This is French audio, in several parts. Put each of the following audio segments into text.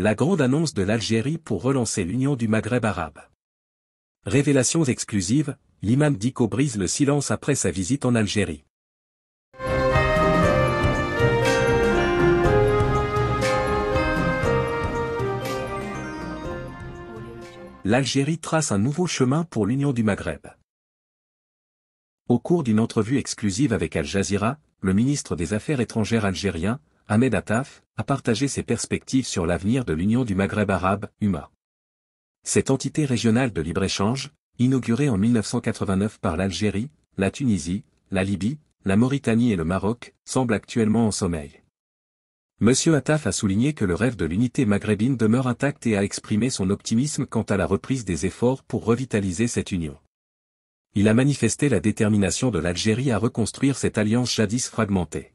La grande annonce de l'Algérie pour relancer l'union du Maghreb arabe. Révélations exclusives, l'imam Diko brise le silence après sa visite en Algérie. L'Algérie trace un nouveau chemin pour l'union du Maghreb. Au cours d'une entrevue exclusive avec Al Jazeera, le ministre des Affaires étrangères algérien, Ahmed Ataf a partagé ses perspectives sur l'avenir de l'Union du Maghreb arabe, UMA. Cette entité régionale de libre-échange, inaugurée en 1989 par l'Algérie, la Tunisie, la Libye, la Mauritanie et le Maroc, semble actuellement en sommeil. Monsieur Attaf a souligné que le rêve de l'unité maghrébine demeure intact et a exprimé son optimisme quant à la reprise des efforts pour revitaliser cette union. Il a manifesté la détermination de l'Algérie à reconstruire cette alliance jadis fragmentée.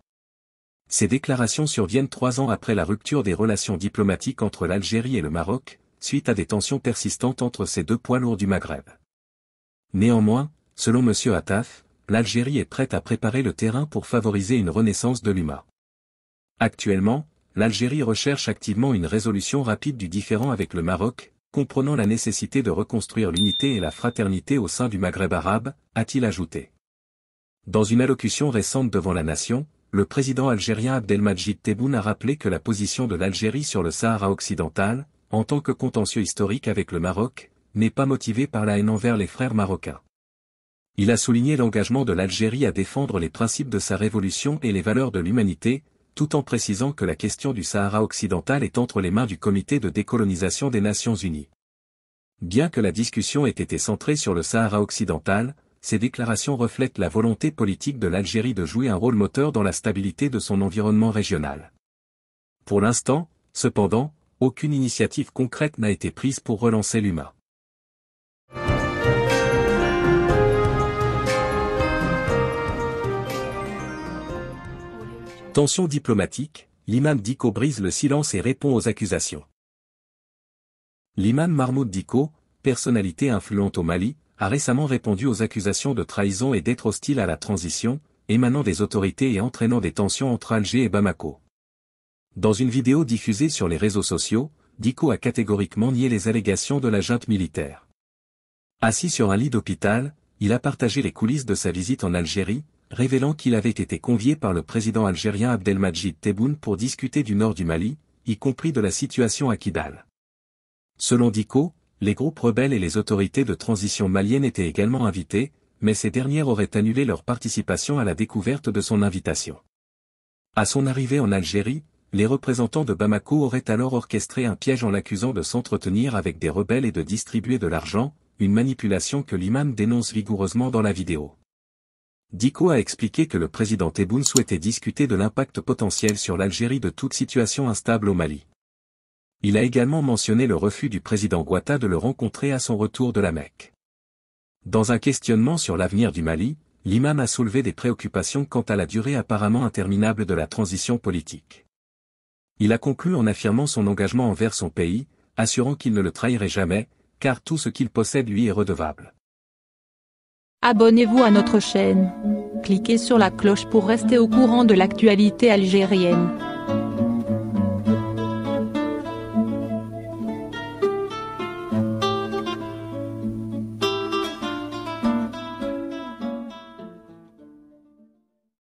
Ces déclarations surviennent trois ans après la rupture des relations diplomatiques entre l'Algérie et le Maroc, suite à des tensions persistantes entre ces deux poids lourds du Maghreb. Néanmoins, selon M. Attaf, l'Algérie est prête à préparer le terrain pour favoriser une renaissance de l'UMA. Actuellement, l'Algérie recherche activement une résolution rapide du différend avec le Maroc, comprenant la nécessité de reconstruire l'unité et la fraternité au sein du Maghreb arabe, a-t-il ajouté. Dans une allocution récente devant la nation, le président algérien Abdelmajid Tebboune a rappelé que la position de l'Algérie sur le Sahara occidental, en tant que contentieux historique avec le Maroc, n'est pas motivée par la haine envers les frères marocains. Il a souligné l'engagement de l'Algérie à défendre les principes de sa révolution et les valeurs de l'humanité, tout en précisant que la question du Sahara occidental est entre les mains du Comité de décolonisation des Nations Unies. Bien que la discussion ait été centrée sur le Sahara occidental, ces déclarations reflètent la volonté politique de l'Algérie de jouer un rôle moteur dans la stabilité de son environnement régional. Pour l'instant, cependant, aucune initiative concrète n'a été prise pour relancer l'UMA. Tension diplomatique, l'imam Diko brise le silence et répond aux accusations. L'imam Mahmoud Diko, personnalité influente au Mali, a récemment répondu aux accusations de trahison et d'être hostile à la transition, émanant des autorités et entraînant des tensions entre Alger et Bamako. Dans une vidéo diffusée sur les réseaux sociaux, Diko a catégoriquement nié les allégations de la junte militaire. Assis sur un lit d'hôpital, il a partagé les coulisses de sa visite en Algérie, révélant qu'il avait été convié par le président algérien Abdelmajid Tebboune pour discuter du nord du Mali, y compris de la situation à Kidal. Selon Diko, les groupes rebelles et les autorités de transition maliennes étaient également invités, mais ces dernières auraient annulé leur participation à la découverte de son invitation. À son arrivée en Algérie, les représentants de Bamako auraient alors orchestré un piège en l'accusant de s'entretenir avec des rebelles et de distribuer de l'argent, une manipulation que l'imam dénonce vigoureusement dans la vidéo. Diko a expliqué que le président Tebboune souhaitait discuter de l'impact potentiel sur l'Algérie de toute situation instable au Mali. Il a également mentionné le refus du président Ouattara de le rencontrer à son retour de la Mecque. Dans un questionnement sur l'avenir du Mali, l'imam a soulevé des préoccupations quant à la durée apparemment interminable de la transition politique. Il a conclu en affirmant son engagement envers son pays, assurant qu'il ne le trahirait jamais, car tout ce qu'il possède lui est redevable. Abonnez-vous à notre chaîne. Cliquez sur la cloche pour rester au courant de l'actualité algérienne.